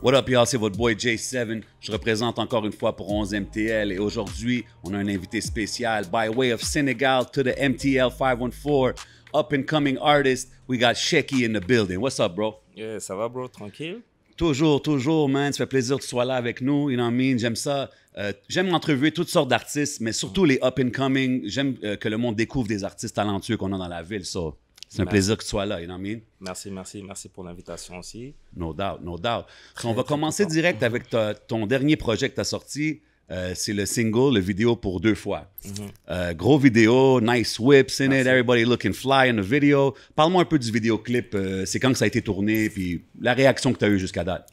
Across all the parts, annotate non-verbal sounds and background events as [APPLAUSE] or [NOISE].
What up, y'all? C'est votre boy J7. Je représente encore une fois pour 11 MTL et aujourd'hui, on a un invité spécial. By way of Senegal to the MTL 514, up and coming artist, we got Shecky in the building. What's up, bro? Yeah, ça va, bro? Tranquille? Toujours, toujours, man. Ça fait plaisir que tu sois là avec nous. You know what I mean? J'aime ça. Euh, j'aime entrevuer toutes sortes d'artistes, mais surtout les up and coming. J'aime euh, que le monde découvre des artistes talentueux qu'on a dans la ville, ça. So. C'est un plaisir que tu sois là, you know what I mean? Merci, merci, merci pour l'invitation aussi. No doubt, no doubt. on va commencer direct avec ton dernier projet que tu as sorti. Euh, c'est le single, le vidéo pour deux fois. Mhm. Euh, gros vidéo, nice whips in it, everybody looking fly in the video. Parle-moi un peu du vidéoclip, euh, c'est quand que ça a été tourné, puis la réaction que tu as eue jusqu'à date.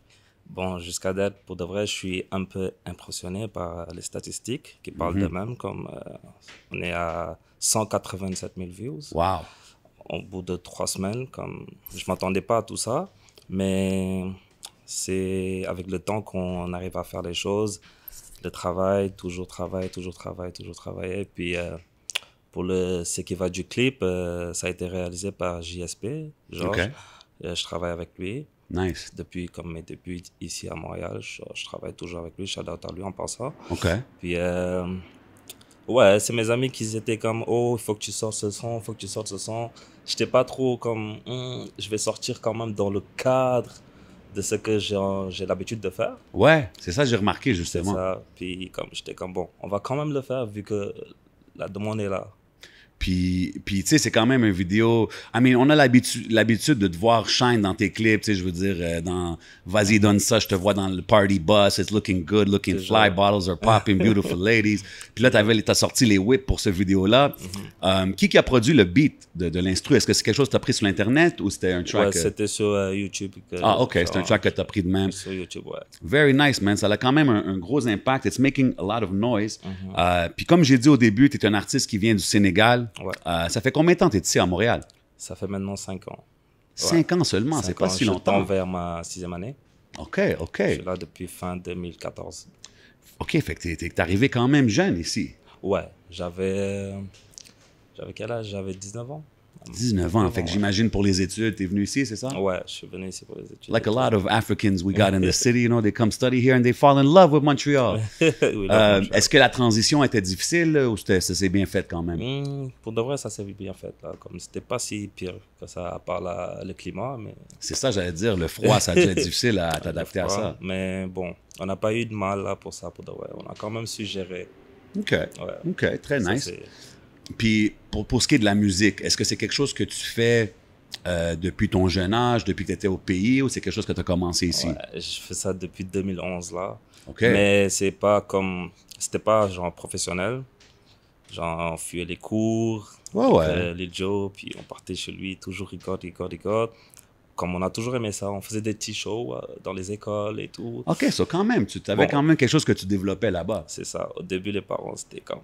Bon, jusqu'à date, pour de vrai, je suis un peu impressionné par les statistiques qui parlent d'eux-mêmes. de même, comme on est à 187 000 views. Wow! au bout de trois semaines. Comme je m'attendais pas à tout ça, mais c'est avec le temps qu'on arrive à faire les choses. Le travail, toujours travail, toujours travail, toujours travailler. Et puis euh, pour le ce qui va du clip, euh, ça a été réalisé par JSP, Georges. Euh, je travaille avec lui. Nice. Depuis comme mes débuts ici à Montréal, je, travaille toujours avec lui. Shout à lui en passant. Ok. Puis ouais, c'est mes amis qui étaient comme oh, il faut que tu sortes ce son, il faut que tu sortes ce son. J'étais pas trop comme hmm, je vais sortir quand même dans le cadre de ce que j'ai l'habitude de faire. Ouais, c'est ça j'ai remarqué justement. Ça. Puis comme j'étais comme bon, on va quand même le faire vu que la demande est là. Puis, puis tu sais, c'est quand même une vidéo. I mean, on a l'habitude de te voir shine dans tes clips, tu sais, je veux dire, euh, dans Vas-y, donne ça, je te vois dans le party bus, it's looking good, looking fly, bottles are popping, beautiful [LAUGHS] ladies. Puis là, t'as sorti les whips pour ce vidéo-là. Mhm. Euh, qui qui a produit le beat de, de l'instru? Est-ce que c'est quelque chose que t'as pris sur Internet ou c'était un track? Ouais, c'était sur euh, YouTube. ah, OK, c'est un track que t'as pris de même. Sur YouTube, ouais. Very nice, man. Ça a quand même un, gros impact. It's making a lot of noise. Mhm. puis comme j'ai dit au début, t'es un artiste qui vient du Sénégal. Euh, ça fait combien de temps que tu es ici à Montréal? Ça fait maintenant 5 ans. 5 ans seulement, c'est pas si longtemps. Je vers ma sixième année. OK, OK. Je suis là depuis fin 2014. OK, fait que t'es arrivé quand même jeune ici. Ouais, j'avais... J'avais quel âge? J'avais 19 ans. 19 ans. en Fait j'imagine pour les études, tu es venu ici, c'est ça? Ouais, je suis venu ici pour les études. Like a lot of Africans we got in the [LAUGHS] city, you know, they come study here and they fall in love with Montreal. [LAUGHS] Euh, est-ce que la transition était difficile ou ça s'est bien fait quand même? Hmm, pour de vrai, ça s'est bien fait. Là. Comme c'était pas si pire que ça, à part le climat. Mais... C'est ça, j'allais dire, le froid, ça a été [LAUGHS] difficile à t'adapter à ça. Mais bon, on n'a pas eu de mal pour ça, pour de vrai. On a quand même su gérer. OK. OK, très nice. Puis pour, ce qui est de la musique, est-ce que c'est quelque chose que tu fais euh, depuis ton jeune âge, depuis que tu étais au pays, ou c'est quelque chose que tu as commencé ici? je fais ça depuis 2011, là. Mais c'est pas comme... C'était pas genre professionnel. Genre, on fuyait les cours, ouais, les Joe, puis on partait chez lui, toujours record, record, record. Comme on a toujours aimé ça, on faisait des petits shows euh, dans les écoles et tout. Ok, ça quand même, tu avais quand même quelque chose que tu développais là-bas. C'est ça. Au début, les parents, c'était comme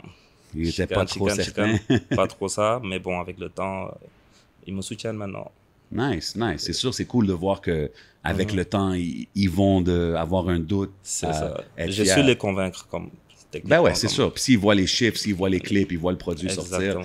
il n'était pas trop certain. [LAUGHS] pas trop ça, mais bon, avec le temps, euh, ils me soutiennent maintenant. Nice, nice. C'est sûr, c'est cool de voir que avec mhm. le temps, ils, vont de avoir un doute. C'est ça. J'ai su les convaincre comme. Ben ouais, c'est sûr. Puis s'ils voient les chiffres, s'ils voient les clips, ils voient le produit sortir.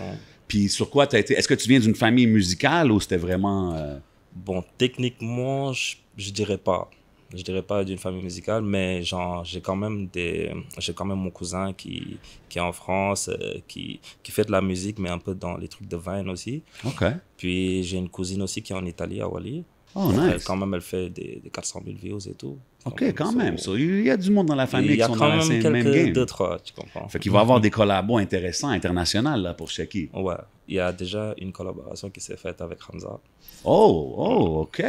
Puis sur quoi tu as été Est-ce que tu viens d'une famille musicale ou c'était vraiment euh, Bon, techniquement, je, je dirais pas je dirais pas d'une famille musicale, mais genre, j'ai quand même des, j'ai quand même mon cousin qui, qui est en France, euh, qui, qui fait de la musique, mais un peu dans les trucs de vin aussi. OK. Puis j'ai une cousine aussi qui est en Italie, à Wally. Oh, nice. quand même, elle fait des, 400 000 views et tout. OK, quand même. il y a du monde dans la famille qui sont dans la même, quelques, deux, trois, tu comprends. Fait qu'il va avoir des collabos intéressants, internationaux, là, pour Shaki. Ouais. Il y a déjà une collaboration qui s'est faite avec Hamza. Oh, oh, OK.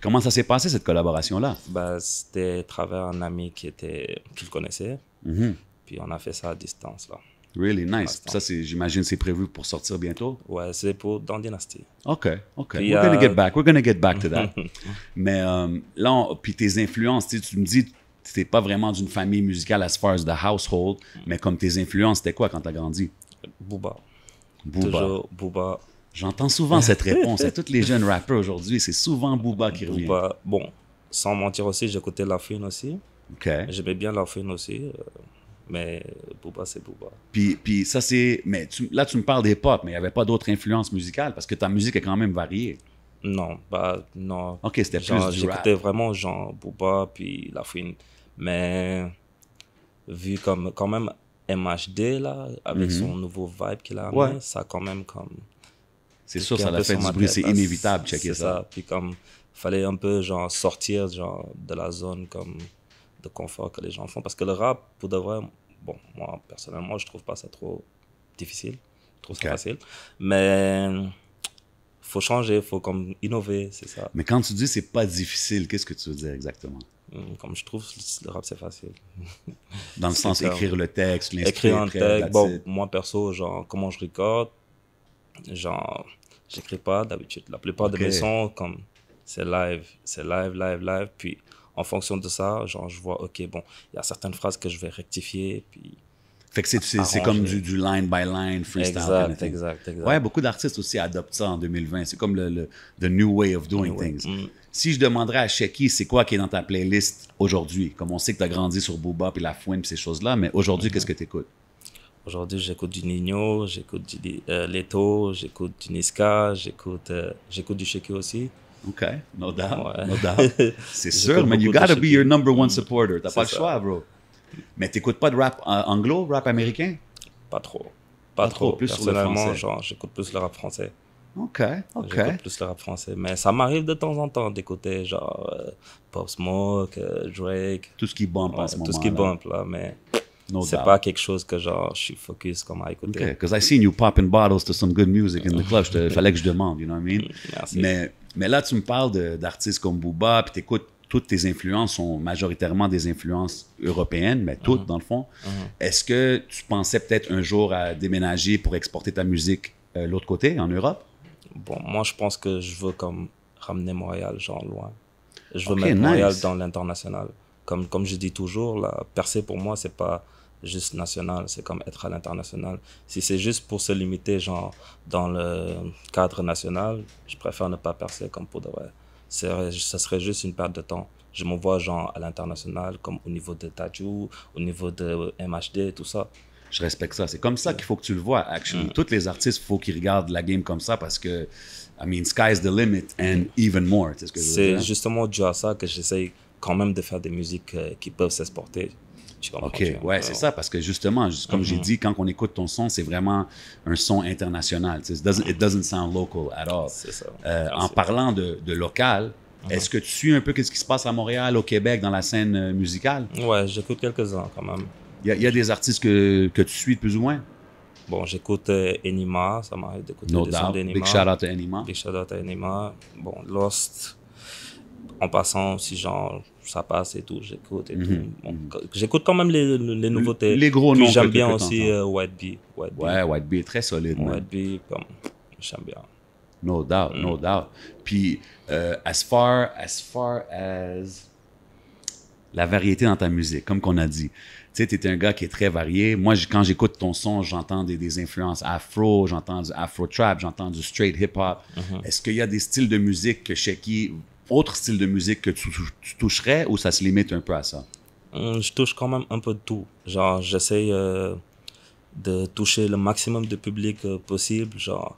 Comment ça s'est passé cette collaboration-là bah, C'était à travers un ami qui était, qu'il connaissait. Mm-hmm. Puis on a fait ça à distance. là. Really nice. Ça, j'imagine, c'est prévu pour sortir bientôt. Ouais, c'est pour dans Dynasty. OK, OK. We're going to euh, get back. We're to get back to that. [LAUGHS] Mais euh, là, puis tes influences, tu me dis, tu n'es pas vraiment d'une famille musicale as far as the household, mais comme tes influences, c'était quoi quand tu as grandi? Booba. Booba. Booba, J'entends souvent cette [LAUGHS] réponse à tous les jeunes rappers aujourd'hui. C'est souvent Booba qui revient. bon, sans mentir aussi, j'écoutais La aussi. J'aimais bien La aussi. Euh, mais Booba, c'est Booba. Puis, puis ça, c'est. Mais là, tu me parles des pop, mais il n'y avait pas d'autres influences musicales parce que ta musique est quand même variée. Non, bah, non. Ok, c'était plus J'écoutais vraiment genre Booba puis La Mais vu comme quand même MHD, là, avec mhm. son nouveau vibe qu'il a ça a quand même comme c'est sûr, ça la fait du bruit, c'est inévitable, checker ça. ça. Puis comme, fallait un peu genre sortir genre de la zone comme de confort que les gens font. Parce que le rap, pour de vrai, bon, moi personnellement, je trouve pas ça trop difficile. trop facile. Mais faut changer, faut comme innover, c'est ça. Mais quand tu dis c'est pas difficile, qu'est-ce que tu veux dire exactement hum, Comme je trouve, le rap c'est facile. Dans le [LAUGHS] sens écrire le texte, l'inscrire. Écrire un texte. Bon, moi perso, genre comment je recorde, genre j'écris pas d'habitude. La plupart de mes sons, comme c'est live, c'est live, live, live. Puis en fonction de ça, genre, je vois, ok, bon, il y a certaines phrases que je vais rectifier. Puis. Fait que c'est comme du, line by line, freestyle. Exact, exact, exact. Ouais, beaucoup d'artistes aussi adoptent ça en 2020. C'est comme le, new way of doing things. Mm. Si je demanderais à Shecky, c'est quoi qui est dans ta playlist aujourd'hui? Comme on sait que tu as grandi sur Booba puis La Fouine puis ces choses-là, mais aujourd'hui, mm-hmm. qu'est-ce que tu écoutes? Aujourd'hui, j'écoute du Nino, j'écoute du euh, Leto, j'écoute du Niska, j'écoute euh, j'écoute du Sheki aussi. OK, no doubt, ouais. [LAUGHS] C'est sûr, mais you gotta be your number one supporter. T'as pas le choix, bro. Mais t'écoutes pas de rap euh, anglo, rap américain? Pas trop. Pas, trop. Plus Personnellement, j'écoute plus le rap français. OK, OK. J'écoute plus le rap français. Mais ça m'arrive de temps en temps d'écouter, genre, euh, Pop Smoke, Drake. Tout ce qui bump en ce moment. Tout ce qui bump, là, mais c'est pas quelque chose que genre je suis focus comme à écouter. Okay, because I seen you popping bottles to some good music in the club. Il [LAUGHS] fallait que je demande, you know what I mean? [LAUGHS] Mais, mais là, tu me parles d'artistes comme Booba, puis t'écoutes toutes tes influences sont majoritairement des influences européennes, mais toutes mm-hmm. dans le fond. Mm-hmm. Est-ce que tu pensais peut-être un jour à déménager pour exporter ta musique de euh, l'autre côté, en Europe? Bon, moi, je pense que je veux comme ramener Montréal, genre loin. Je veux mettre Montréal dans l'international. Comme, comme je dis toujours, la percée pour moi, c'est pas juste national, c'est comme être à l'international. Si c'est juste pour se limiter, genre, dans le cadre national, je préfère ne pas percer comme pour de Ce serait juste une perte de temps. Je me vois, genre, à l'international, comme au niveau de Tadjou, au niveau de MHD, tout ça. Je respecte ça. C'est comme ça qu'il faut que tu le vois, actually. toutes Tous les artistes, il faut qu'ils regardent la game comme ça parce que, I mean, sky's the limit and even more. C'est justement dû à ça que j'essaye quand même de faire des musiques euh, qui peuvent s'exporter. OK, oh, ouais, c'est oh. ça, parce que justement, comme j'ai mm-hmm. dit, quand on écoute ton son, c'est vraiment un son international. It doesn't, sound local at all. Euh, en parlant de, local, mm-hmm. Est-ce que tu suis un peu ce qui se passe à Montréal, au Québec, dans la scène euh, musicale? Ouais, j'écoute quelques-uns quand même. Il y, a des artistes que, que, tu suis de plus ou moins? Bon, j'écoute euh, Enima, ça m'arrive d'écouter des sons Enima. Big shout out à Enima. Big shout out Bon, Lost, en passant aussi genre ça passe et tout, j'écoute mhm. j'écoute quand même les, nouveautés. Les gros noms. j'aime bien aussi euh, White, Bee, Ouais, White Bee, très solide. White Bee, comme, j'aime bien. No doubt, no mm. doubt. Puis, euh, as far as far as la variété dans ta musique, comme qu'on a dit. Tu sais, t'es un gars qui est très varié. Moi, quand j'écoute ton son, j'entends des, influences afro, j'entends du afro trap, j'entends du straight hip hop. Mm-hmm. Est-ce qu'il y a des styles de musique que qui, autre style de musique que tu, toucherais ou ça se limite un peu à ça? Euh, je touche quand même un peu de tout. Genre, j'essaye euh, de toucher le maximum de public euh, possible. Genre,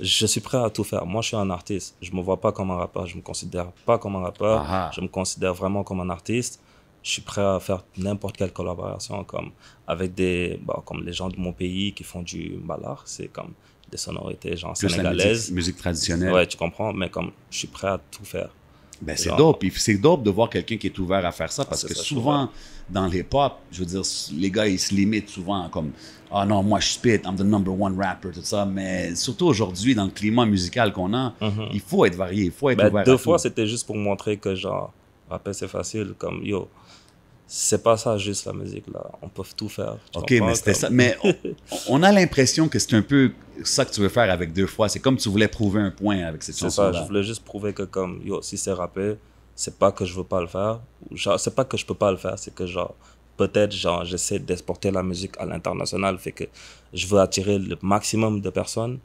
je suis prêt à tout faire. Moi, je suis un artiste. Je me vois pas comme un rappeur. Je me considère pas comme un rappeur. Ah ah. Je me considère vraiment comme un artiste. Je suis prêt à faire n'importe quelle collaboration, comme avec des, bah, comme les gens de mon pays qui font du ballard. C'est comme des sonorités genre sénégalaises. musique, musique, traditionnelle. Ouais, tu comprends. Mais comme je suis prêt à tout faire. Ben, c'est dope. c'est dope de voir quelqu'un qui est ouvert à faire ça parce ah, que souvent, dans les pop, je veux dire, les gars, ils se limitent souvent comme Ah non, moi je spit, I'm the number one rapper, tout ça. Mais surtout aujourd'hui, dans le climat musical qu'on a, mhm. il faut être varié, il faut être ben, Deux fois, c'était juste pour montrer que genre, rappel, c'est facile. Comme yo, c'est pas ça juste la musique là on peut tout faire ok mais c'était ça mais [LAUGHS] on, a l'impression que c'est un peu ça que tu veux faire avec deux fois c'est comme tu voulais prouver un point avec cette chanson là ça je voulais juste prouver que comme yo si c'est rappé c'est pas que je veux pas le faire c'est pas que je peux pas le faire c'est que genre peut-être genre j'essaie d'exporter la musique à l'international fait que je veux attirer le maximum de personnes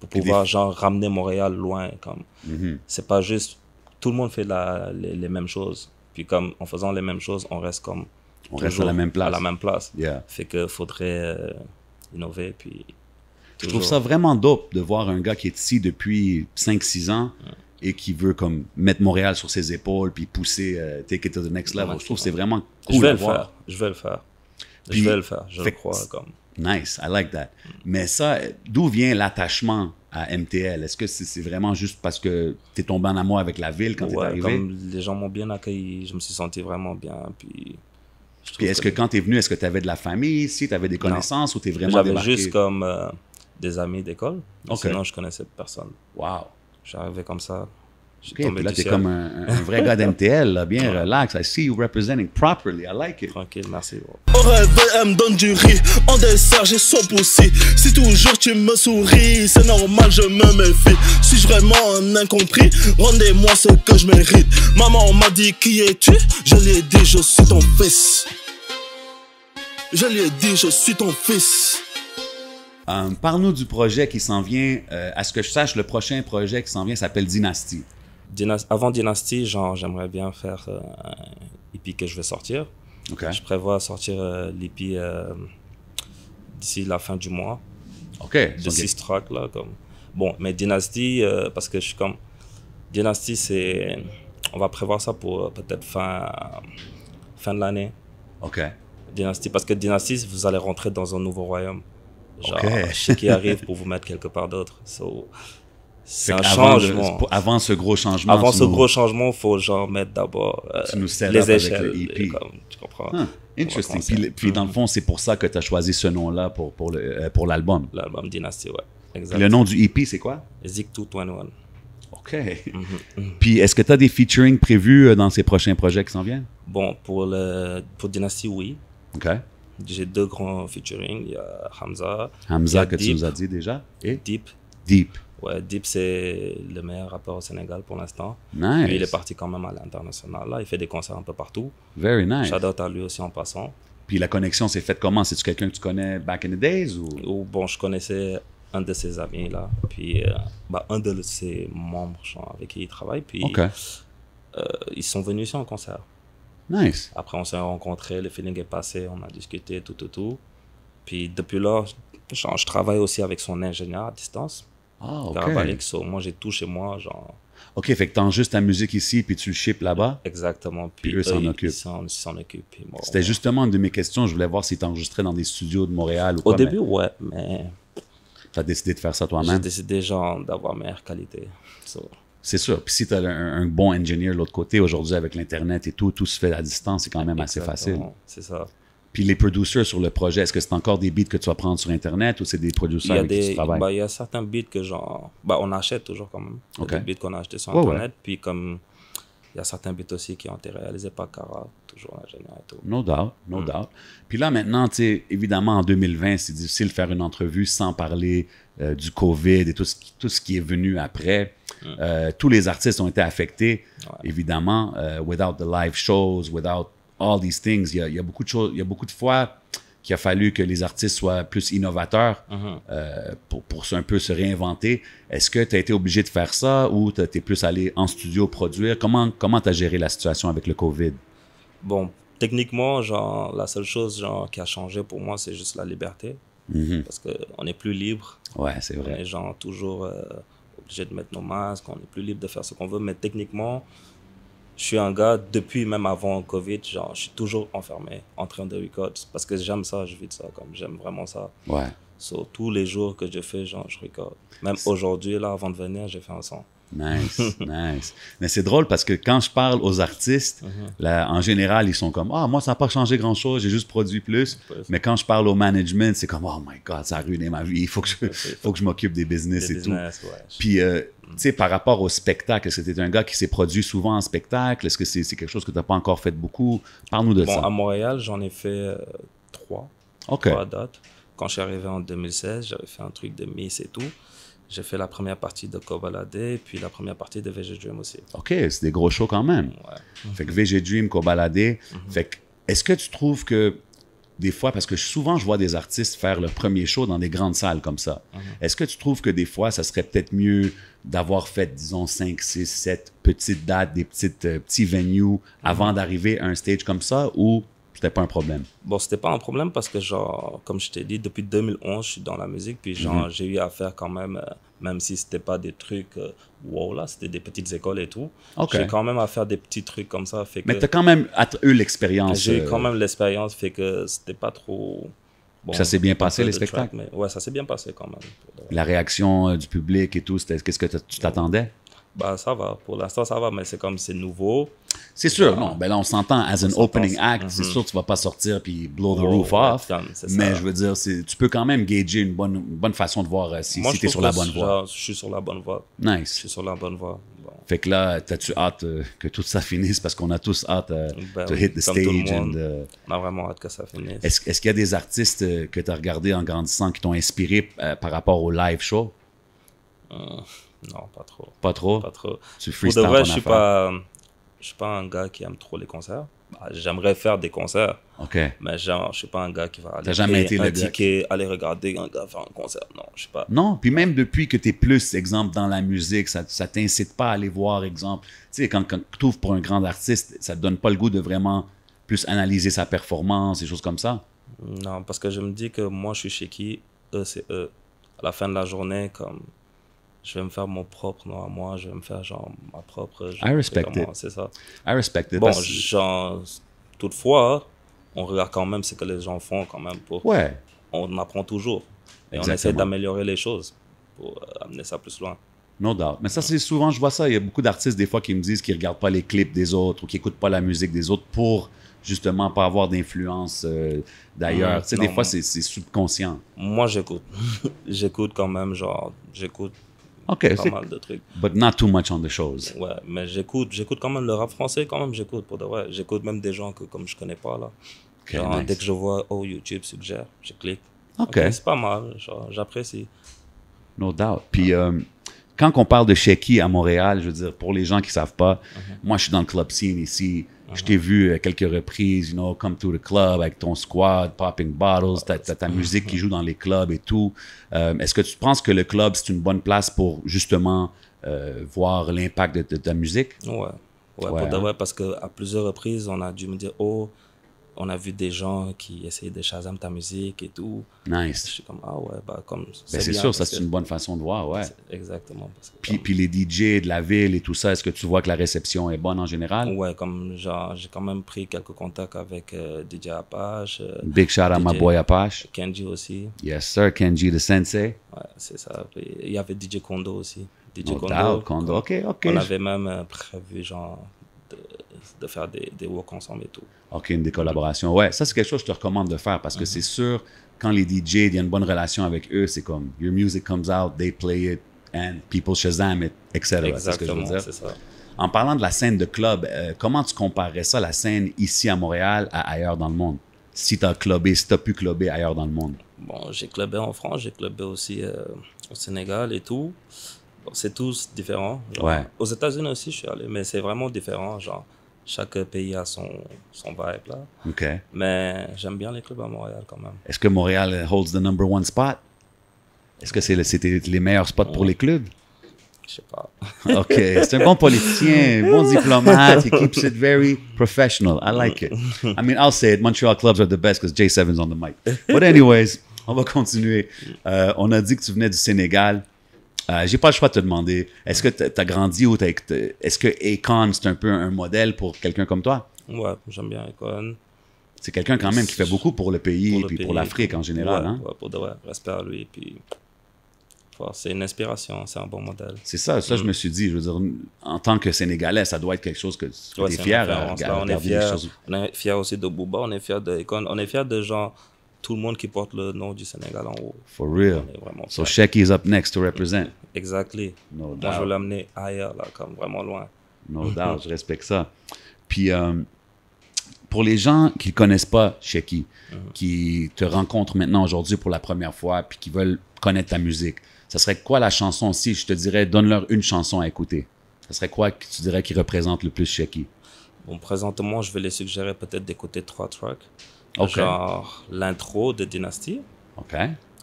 pour pouvoir genre ramener Montréal loin comme mhm. c'est pas juste tout le monde fait la, les mêmes choses puis comme en faisant les mêmes choses, on reste comme on reste à la même place. À la même place. Fait que faudrait euh, innover puis. Je trouve ça vraiment dope de voir un gars qui est ici depuis 5-6 ans et qui veut comme mettre Montréal sur ses épaules puis pousser euh, Take It to the Next Level. je trouve que c'est vraiment cool. Je vais le faire. Je vais le faire. je vais le faire. Je le crois comme. Nice, I like that. Mais ça, d'où vient l'attachement à MTL? Est-ce que c'est vraiment juste parce que tu es tombé en amour avec la ville quand tu es arrivé? les gens m'ont bien accueilli, je me suis senti vraiment bien. Puis, est-ce que... quand tu es venu, est-ce que tu avais de la famille ici, tu avais des connaissances ou tu es vraiment J'avais juste comme euh, des amis d'école, sinon je connaissais personne. Wow! J'arrivais comme ça, Okay, puis là, t'es comme un, vrai gars d'MTL, bien relax. I see you representing properly. I like it. Tranquille, merci. Au réveil, elle me donne du riz. En dessert, j'ai son poussi. Si toujours tu me souris, c'est normal, je me méfie. Suis-je vraiment un incompris Rendez-moi ce que je mérite. Maman m'a dit qui es-tu Je lui ai dit, je suis ton fils. Je lui ai dit, je suis ton fils. Euh, Parle-nous du projet qui s'en vient. Euh, à ce que je sache, le prochain projet qui s'en vient s'appelle Dynastie avant Dynasty, genre, j'aimerais bien faire euh, un que je vais sortir. Je prévois sortir euh, l'hippie euh, d'ici la fin du mois. Ok. De six là. Comme. Bon, mais dynastie, parce que je suis comme. Dynasty, c'est. On va prévoir ça pour peut-être fin, fin de l'année. Ok. Dynasty, parce que dynastie, vous allez rentrer dans un nouveau royaume. Genre, qui arrive pour vous mettre quelque part d'autre. So, c'est un changement. avant ce gros changement. Avant ce gros changement, faut genre mettre d'abord euh, les échelles. E tu comprends? interesting. Puis, dans le mm. fond, c'est pour ça que tu as choisi ce nom-là pour, pour, euh, pour l'album. L'album Dynasty, ouais. Exact. Le nom du EP, c'est quoi? Zik 221. OK. Mm-hmm. Puis est-ce que tu as des featuring prévus euh, dans ces prochains projets qui s'en viennent? Bon, pour, le, pour Dynasty, oui. OK. J'ai deux grands featuring. Il y a Hamza. Hamza, que tu nous as dit déjà. Et? Deep Deep. Ouais, Deep, c'est le meilleur rappeur au Sénégal pour l'instant. Nice. il est parti quand même à l'international. Là, il fait des concerts un peu partout. Very nice. J'adore à lui aussi en passant. Puis la connexion s'est faite comment C'est-tu quelqu'un que tu connais back in the days ou... bon, je connaissais un de ses amis là, puis euh, bah, un de ses membres genre, avec qui il travaille. Puis euh, ils sont venus ici en concert. Nice. Après, on s'est rencontrés, le feeling est passé, on a discuté, tout, tout, tout. Puis depuis lors, je travaille aussi avec son ingénieur à distance. Ah, ok. moi, j'ai tout chez moi, genre. OK, fait que enregistres ta musique ici, puis tu le ships là-bas. Exactement. Puis, eux s'en occupent. C'était justement une de mes questions. Je voulais voir si enregistrais dans des studios de Montréal ou Au Au début, ouais, mais... T'as décidé de faire ça toi-même? J'ai décidé, genre, d'avoir meilleure qualité. C'est sûr. Puis si tu as un, bon engineer de l'autre côté, aujourd'hui, avec l'Internet et tout, tout se fait à distance. C'est quand même assez facile. C'est ça. Puis les producers sur le projet, est-ce que c'est encore des beats que tu vas prendre sur Internet ou c'est des producers avec qui tu travailles? Ben, il y a certains beats que genre, ben, on achète toujours quand même. Il y a des beats qu'on a achetés sur Internet. Puis comme il y a certains beats aussi qui ont été réalisés par Cara, toujours l'ingénieur et tout. No doubt, no mm. doubt. Puis là maintenant, tu sais, évidemment en 2020, c'est difficile de faire une entrevue sans parler euh, du COVID et tout ce, qui, tout ce qui est venu après. Mm. Euh, tous les artistes ont été affectés, évidemment, euh, without the live shows, without all these things. Il y a, beaucoup de choses, il beaucoup de fois qu'il a fallu que les artistes soient plus innovateurs uh-huh. euh, pour, pour, un peu se réinventer. Est-ce que tu as été obligé de faire ça ou tu es plus allé en studio produire? Comment tu comment as géré la situation avec le COVID? Bon, techniquement, genre, la seule chose genre, qui a changé pour moi, c'est juste la liberté. Mm-hmm. parce que Parce qu'on est plus libre. Ouais, c'est vrai. On est genre toujours euh, obligé de mettre nos masques, on est plus libre de faire ce qu'on veut. Mais techniquement, je suis un gars, depuis même avant Covid, genre, je suis toujours enfermé en train de recorder parce que j'aime ça, je vis de ça, comme j'aime vraiment ça. Ouais. tous les jours que je fais, genre, je record. Même aujourd'hui, là, avant de venir, j'ai fait un son. Nice, [LAUGHS] nice. Mais c'est drôle parce que quand je parle aux artistes, mhm. en général, ils sont comme Ah, moi, ça n'a pas changé grand-chose, j'ai juste produit plus. Mais quand je parle au management, c'est comme Oh my God, ça a ruiné ma vie, il faut que je, faut que je m'occupe des business et tout. Puis, euh, sais, par rapport au spectacle, est-ce que tu un gars qui s'est produit souvent en spectacle? Est-ce que c'est quelque chose que tu n'as pas encore fait beaucoup? Parle-nous de bon, ça. À Montréal, j'en ai fait euh, trois. Okay. Trois dates. Quand je suis arrivé en 2016, j'avais fait un truc de Miss et tout. J'ai fait la première partie de Kobalade, puis la première partie de VG Dream aussi. OK, c'est des gros shows quand même. Ouais. Fait que VG Dream, Kobalade. Mhm. Fait que, est-ce que tu trouves que des fois, parce que souvent je vois des artistes faire leur premier show dans des grandes salles comme ça. Uh-huh. Est-ce que tu trouves que des fois, ça serait peut-être mieux d'avoir fait, disons, 5, 6, 7 petites dates, des petites, euh, petits venues uh-huh. avant d'arriver à un stage comme ça, ou c'était pas un problème. Bon, c'était pas un problème parce que, genre, comme je t'ai dit, depuis 2011, je suis dans la musique. Puis, genre, mhm. j'ai eu affaire quand même, euh, même si c'était pas des trucs euh, wow, là, c'était des petites écoles et tout. J'ai quand même affaire des petits trucs comme ça. Fait Mais t'as quand même eu l'expérience. J'ai eu euh, quand même l'expérience, fait que c'était pas trop. ça s'est bien passé, les spectacles? mais, ouais, ça s'est bien passé quand même. La réaction du public et tout, qu'est-ce que tu t'attendais? bah, ça va. Pour l'instant, ça va, mais c'est comme c'est nouveau. C'est sûr, non. Ben là, on s'entend, as an opening act, c'est mhm. sûr, tu vas pas sortir puis blow the oh, roof off. mais je veux dire, tu peux quand même gager une bonne, bonne façon de voir euh, si, tu es sur la bonne voie. Je suis sur la bonne voie. Nice. Je suis sur la bonne voie. Fait que là, as-tu hâte euh, que tout ça finisse parce qu'on a tous hâte euh, ben to hit the stage? And, on a vraiment hâte que ça finisse. Est-ce qu'il y a des artistes que tu as regardés en grandissant qui t'ont inspiré par rapport au live show? Euh... Non, pas trop. Pas trop Pas trop. Tu freestyle de vrai, je suis pas, je suis pas un gars qui aime trop les concerts. Bah, j'aimerais faire des concerts. Ok. Mais genre, je suis pas un gars qui va aller. jamais été regarder un gars faire un concert. Non, je sais pas. Non, puis même depuis que tu es plus, exemple, dans la musique, ça, ça t'incite pas à aller voir, exemple. Tu sais, quand, tu ouvres pour un grand artiste, ça te donne pas le goût de vraiment plus analyser sa performance, et choses comme ça. Non, parce que je me dis que moi, je suis chez qui, eux, c'est eux. À la fin de la journée, comme je vais me faire mon propre nom à moi, je vais me faire genre ma propre. Je I respect C'est ça. I respect it. Bon, genre, toutefois, on regarde quand même ce que les gens font quand même pour. Ouais. On apprend toujours et on essaie d'améliorer les choses pour euh, amener ça plus loin. No doubt. Mais ça, c'est souvent, je vois ça, il y a beaucoup d'artistes des fois qui me disent qu'ils ne regardent pas les clips des autres ou qu'ils n'écoutent pas la musique des autres pour justement pas avoir d'influence euh, d'ailleurs. Mm, tu sais, des fois, c'est subconscient. Moi, j'écoute. [LAUGHS] j'écoute quand même, genre, j'écoute Ok. Pas mal de trucs. But not too much on Ouais, mais j'écoute, j'écoute quand même le rap français, quand même, j'écoute pour de vrai. J'écoute même des gens que comme je connais pas là. Dès que je vois, oh, YouTube suggère, je clique. Ok. c'est pas mal, j'apprécie. No doubt. Puis, euh, quand on parle de qui à Montréal, je veux dire, pour les gens qui savent pas, uh-huh. moi, je suis dans le club scene ici je t'ai vu à euh, quelques reprises, you know, come to the club avec ton squad, popping bottles, ta musique qui joue dans les clubs et tout. Euh, est-ce que tu penses que le club, c'est une bonne place pour justement euh, voir l'impact de, ta musique? Ouais. Ouais, pour hein? parce qu'à plusieurs reprises, on a dû me dire, oh, on a vu des gens qui essayaient de chazam ta musique et tout. Nice. Je suis comme, ah ouais, bah comme. Ben c'est sûr, ça c'est une bonne façon de voir, ouais. Exactement. puis, les DJ de la ville et tout ça, est-ce que tu vois que la réception est bonne en général? Ouais, comme genre, j'ai quand même pris quelques contacts avec euh, DJ Apache. Euh, Big shout out my boy Apache. Kenji aussi. Yes, sir, Kenji the Sensei. Ouais, c'est ça. il y avait DJ Kondo aussi. DJ Kondo. Kondo. Ok, ok. On avait même euh, prévu genre. De de faire des, des walks ensemble et tout. OK, une des collaborations. Ouais, ça, c'est quelque chose que je te recommande de faire parce que mhm. c'est sûr, quand les DJ, il y a une bonne relation avec eux, c'est comme your music comes out, they play it, and people Shazam it, etc. Exactement, ce que dire. ça. En parlant de la scène de club, euh, comment tu comparerais ça, la scène ici à Montréal, à ailleurs dans le monde? Si tu as clubé, si tu as pu clubber ailleurs dans le monde? Bon, j'ai clubé en France, j'ai clubé aussi euh, au Sénégal et tout. c'est tous différents. Ouais. Aux États-Unis aussi, je suis allé, mais c'est vraiment différent. Genre, chaque pays a son, son vibe. Là. Mais j'aime bien les clubs à Montréal quand même. Est-ce que Montréal holds the number one spot? Est-ce que c'est le, les meilleurs spots pour les clubs? Je sais pas. [LAUGHS] OK. C'est un bon politicien, un bon diplomate. He keeps it very professional. I like it. I mean, I'll say it. Montreal clubs are the best because J7's on the mic. But anyways, on va continuer. Euh, on a dit que tu venais du Sénégal. Euh, j'ai pas le choix de te demander, est-ce que tu as grandi ou est-ce que Akon, c'est un peu un modèle pour quelqu'un comme toi? Ouais, j'aime bien Akon. C'est quelqu'un quand même qui fait beaucoup pour le pays et pour l'Afrique en général. Hein. Ouais, pour de vrai, respect à lui. C'est une inspiration, c'est un bon modèle. C'est ça, ça je mm. me suis dit. Je veux dire, en tant que Sénégalais, ça doit être quelque chose que tu es fier euh, on, est fier, on est fier aussi de Bouba, on est fier de on est fier de gens tout le monde qui porte le nom du Sénégal en haut. For real. So Shecky is up next to represent. Exactly. je vais l'amener ailleurs, là, comme vraiment loin. No doubt, je respecte ça. Puis, euh, pour les gens qui ne connaissent pas Shecky, mhm. qui te rencontrent maintenant aujourd'hui pour la première fois, puis qui veulent connaître ta musique, ça serait quoi la chanson si je te dirais donne-leur une chanson à écouter? Ça serait quoi que tu dirais qui représente le plus Shecky? Bon, présentement, je vais les suggérer peut-être d'écouter trois tracks. Genre l'intro de Dynasty. Ok.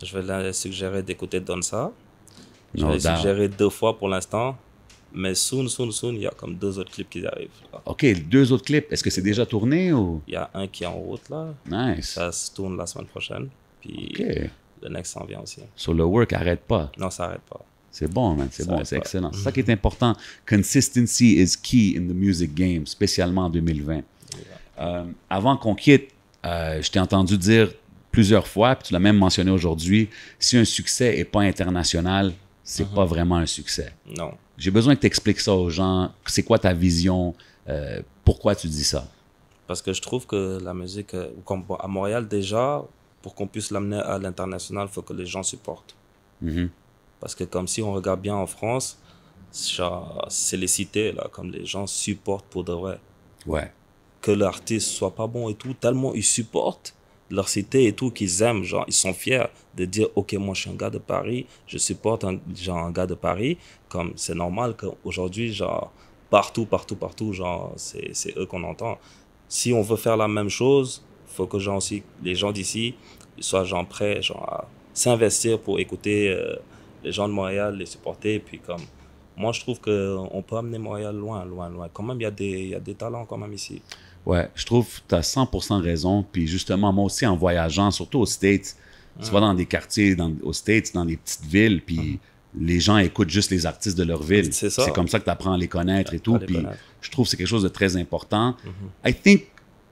Je vais leur suggérer d'écouter Donsa. Je vais suggérer deux fois pour l'instant. Mais soon, soon, soon, il y a comme deux autres clips qui arrivent. OK, deux autres clips. Est-ce que c'est déjà tourné ou? Il y a un qui est en route, là. Nice. Ça se tourne la semaine prochaine. Puis le next s'en vient aussi. so, le work, arrête pas. Non, ça arrête pas. C'est bon, C'est bon, c'est excellent. C'est ça [LAUGHS] qui est important. Consistency is key in the music game, spécialement en 2020. Euh, avant qu'on quitte, euh, je t'ai entendu dire plusieurs fois, puis tu l'as même mentionné aujourd'hui, si un succès n'est pas international, c'est n'est mhm. pas vraiment un succès. Non. J'ai besoin que tu expliques ça aux gens. C'est quoi ta vision? Euh, pourquoi tu dis ça? Parce que je trouve que la musique, euh, comme à Montréal déjà, pour qu'on puisse l'amener à l'international, il faut que les gens supportent. Mhm. Parce que comme si on regarde bien en France, c'est les cités, là, comme les gens supportent pour de vrai. Ouais que l'artiste soit pas bon et tout, tellement ils supportent leur cité et tout, qu'ils aiment, genre, ils sont fiers de dire, OK, moi, je suis un gars de Paris, je supporte un, genre, gars de Paris, comme c'est normal qu'aujourd'hui, genre, partout, partout, partout, genre, c'est eux qu'on entend. Si on veut faire la même chose, faut que, genre, aussi, les gens d'ici soient, gens prêts, genre, à s'investir pour écouter euh, les gens de Montréal, les supporter, puis comme, moi, je trouve qu'on peut amener Montréal loin, loin, loin. Quand même, il y, y a des talents quand même ici. Ouais, je trouve que tu as 100% raison. Puis justement, moi aussi, en voyageant, surtout aux States, soit tu vas dans des quartiers aux States, dans des petites villes, puis les gens écoutent juste les artistes de leur ville. C'est ça. C'est comme ça que tu apprends à les connaître et tout. Puis je trouve que c'est quelque chose de très important. Mhm. I think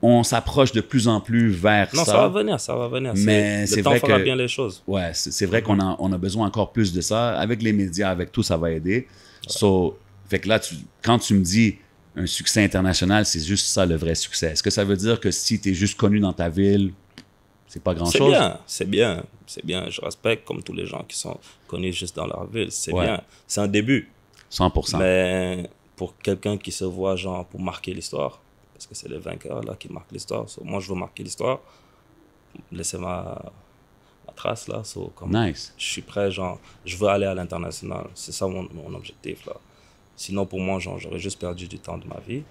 on s'approche de plus en plus vers ça. Non, ça va venir, ça va venir. Mais c'est vrai bien les choses. Ouais, c'est vrai qu'on a, on a besoin encore plus de ça. Avec les médias, avec tout, ça va aider. So, fait que là, tu, quand tu me dis un succès international, c'est juste ça le vrai succès. Est-ce que ça veut dire que si tu es juste connu dans ta ville, c'est pas grand-chose? C'est bien, c'est bien, Je respecte comme tous les gens qui sont connus juste dans leur ville. C'est bien, c'est un début. 100%. Mais pour quelqu'un qui se voit, genre, pour marquer l'histoire, parce que c'est le vainqueur là qui marque l'histoire. moi, je veux marquer l'histoire, laisser ma, trace là. So, comme nice. Je suis prêt, genre, je veux aller à l'international. C'est ça mon objectif là. Sinon, pour moi, j'aurais juste perdu du temps de ma vie.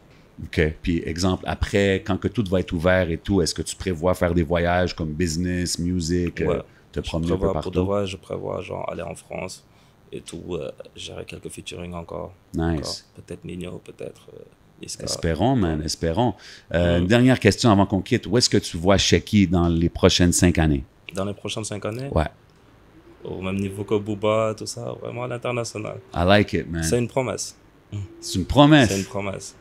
OK. Puis, exemple, après, quand que tout va être ouvert et tout, est-ce que tu prévois faire des voyages comme business, musique, euh, te promener un peu partout? Pour je prévois genre aller en France et tout. Euh, gérer quelques featuring encore. Nice. Peut-être Nino, peut-être. Euh, espérons, man, espérons. Une Dernière question avant qu'on quitte. Où est-ce que tu vois Shecky dans les prochaines cinq années? Dans les prochaines cinq années? Ouais au même niveau que Booba, tout ça, vraiment à l'international. I like it, man. C'est une promesse. C'est une promesse. C'est une promesse.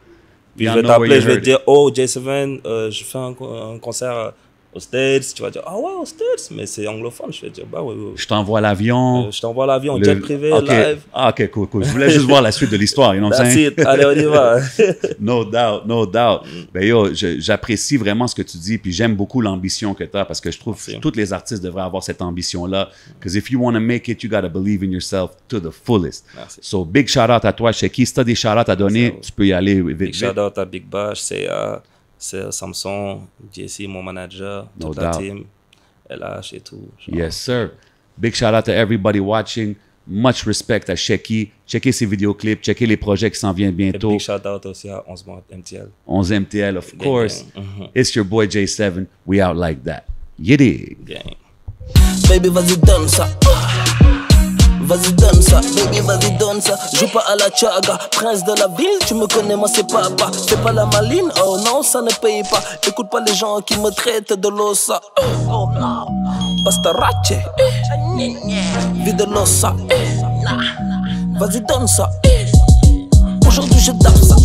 Puis je vais t'appeler, je vais te dire, oh, J7, euh, je fais un, un concert euh, aux States, tu vas dire, ah ouais, aux States, mais c'est anglophone. Je vais dire, bah ouais. oui. Je t'envoie l'avion. Euh, je t'envoie l'avion, le... jet privé, live. Ah, ok, cool, cool. Je voulais juste voir la suite de l'histoire, you know what I'm saying? Allez, on y va. [LAUGHS] no doubt, no doubt. Mm. Ben yo, j'apprécie vraiment ce que tu dis, puis j'aime beaucoup l'ambition que tu as, parce que je trouve que tous les artistes devraient avoir cette ambition-là. Because if you want to make it, you gotta believe in yourself to the fullest. Merci. So, big shout-out à toi, Sheki. Si tu des shout-outs à donner, tu peux y aller. Big shout-out à Big Bash, c'est... C'est Samson, JC, mon manager, toute la team, LH et tout. Yes, sir. Big shout out to everybody watching. Much respect à Checky. Checkez ses vidéoclips, checkez les projets qui s'en viennent bientôt. Et big shout out aussi à 11 MTL. 11 MTL, of course. Mm-hmm. It's your boy J7. We out like that. Yiddy. Baby, vas-y, donne ça vas-y donne ça, baby vas-y donne ça Joue pas à la chaga, prince de la ville, tu me connais moi c'est papa C'est pas la maline, oh non ça ne paye pas Écoute pas les gens qui me traitent de l'ossa Oh, oh non, pastarache Vie de l'ossa Vas-y donne ça Aujourd'hui je danse